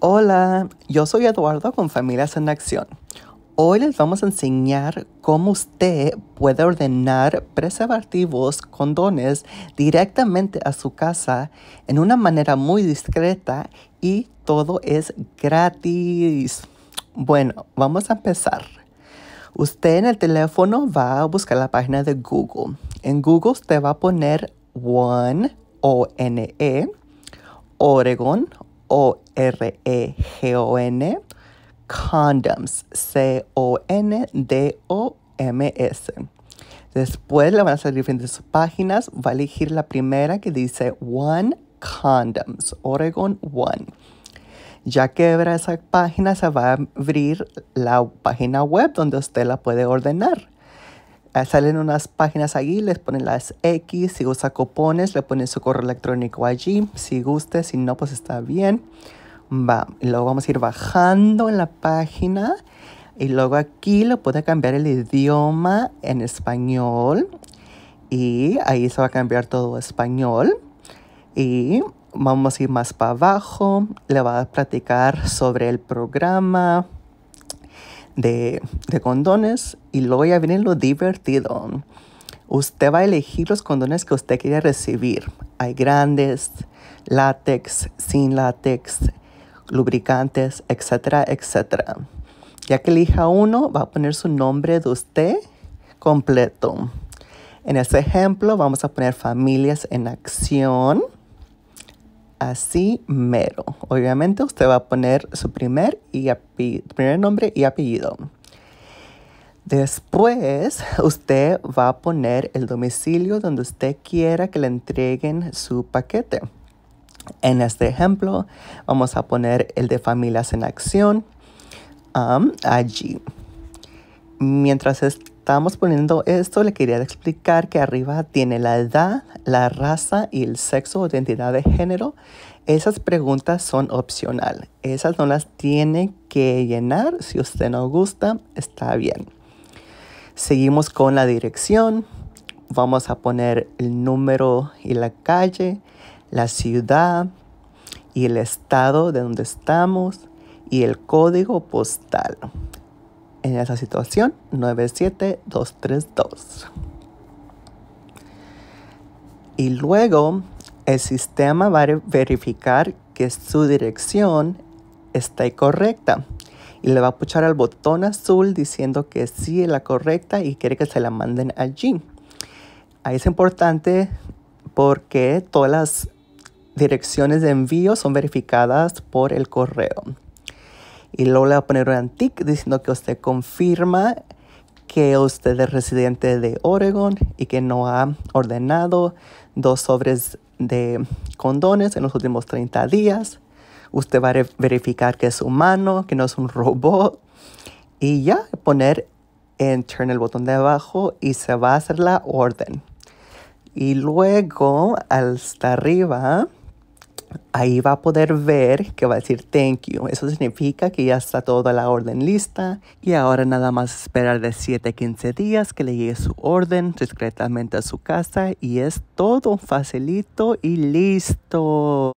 Hola, yo soy Eduardo con Familias en Acción. Hoy les vamos a enseñar cómo usted puede ordenar preservativos, condones directamente a su casa en una manera muy discreta y todo es gratis. Bueno, vamos a empezar. Usted en el teléfono va a buscar la página de Google. En Google usted va a poner One, O-N-E, Oregon, o r e g o n condoms, C-O-N-D-O-M-S. Después le van a salir diferentes páginas, va a elegir la primera que dice One Condoms, Oregon One. Ya que abra esa página, se va a abrir la página web donde usted la puede ordenar. Ah, salen unas páginas aquí les ponen las X, si usa copones le ponen su correo electrónico allí, si guste, si no, pues está bien. Va, y luego vamos a ir bajando en la página y luego aquí lo puede cambiar el idioma en español y ahí se va a cambiar todo español y vamos a ir más para abajo, le va a platicar sobre el programa, de, condones y luego ya viene lo divertido. Usted va a elegir los condones que usted quiere recibir. Hay grandes, látex, sin látex, lubricantes, etcétera, etcétera. Ya que elija uno, va a poner su nombre de usted completo. En este ejemplo, vamos a poner familias en acción así mero. Obviamente usted va a poner su primer, y primer nombre y apellido. Después, usted va a poner el domicilio donde usted quiera que le entreguen su paquete. En este ejemplo, vamos a poner el de Familias en Acción um, allí. Mientras es estábamos poniendo esto, le quería explicar que arriba tiene la edad, la raza y el sexo o identidad de género. Esas preguntas son opcionales. Esas no las tiene que llenar. Si usted no gusta, está bien. Seguimos con la dirección. Vamos a poner el número y la calle, la ciudad y el estado de donde estamos y el código postal en esa situación 97232. Y luego el sistema va a verificar que su dirección está correcta y le va a puchar al botón azul diciendo que sí es la correcta y quiere que se la manden allí. Ahí es importante porque todas las direcciones de envío son verificadas por el correo. Y luego le va a poner un tick diciendo que usted confirma que usted es residente de Oregon y que no ha ordenado dos sobres de condones en los últimos 30 días. Usted va a verificar que es humano, que no es un robot. Y ya poner en en el botón de abajo y se va a hacer la orden. Y luego hasta arriba ahí va a poder ver que va a decir thank you. Eso significa que ya está toda la orden lista y ahora nada más esperar de 7 a 15 días que le llegue su orden discretamente a su casa y es todo facilito y listo.